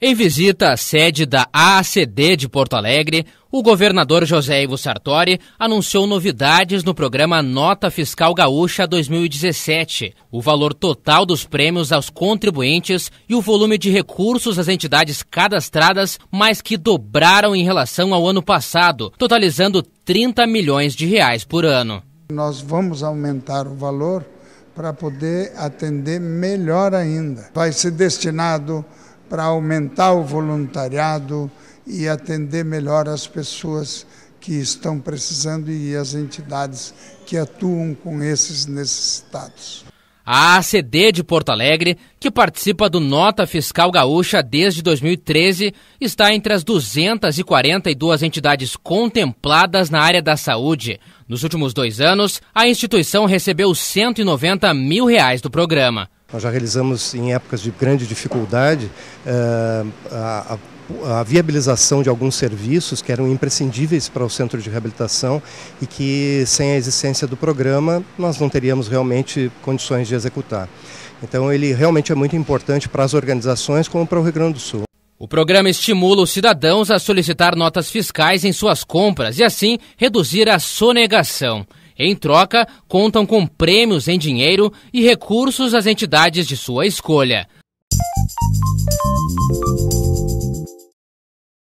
Em visita à sede da AACD de Porto Alegre, o governador José Ivo Sartori anunciou novidades no programa Nota Fiscal Gaúcha 2017. O valor total dos prêmios aos contribuintes e o volume de recursos às entidades cadastradas mais que dobraram em relação ao ano passado, totalizando 30 milhões de reais por ano. Nós vamos aumentar o valor para poder atender melhor ainda. Vai ser destinado para aumentar o voluntariado e atender melhor as pessoas que estão precisando e as entidades que atuam com esses necessitados. A ACD de Porto Alegre, que participa do Nota Fiscal Gaúcha desde 2013, está entre as 242 entidades contempladas na área da saúde. Nos últimos dois anos, a instituição recebeu 190 mil reais do programa. Nós já realizamos, em épocas de grande dificuldade, uh, a, a a viabilização de alguns serviços que eram imprescindíveis para o centro de reabilitação e que sem a existência do programa nós não teríamos realmente condições de executar. Então ele realmente é muito importante para as organizações como para o Rio Grande do Sul. O programa estimula os cidadãos a solicitar notas fiscais em suas compras e assim reduzir a sonegação. Em troca, contam com prêmios em dinheiro e recursos às entidades de sua escolha.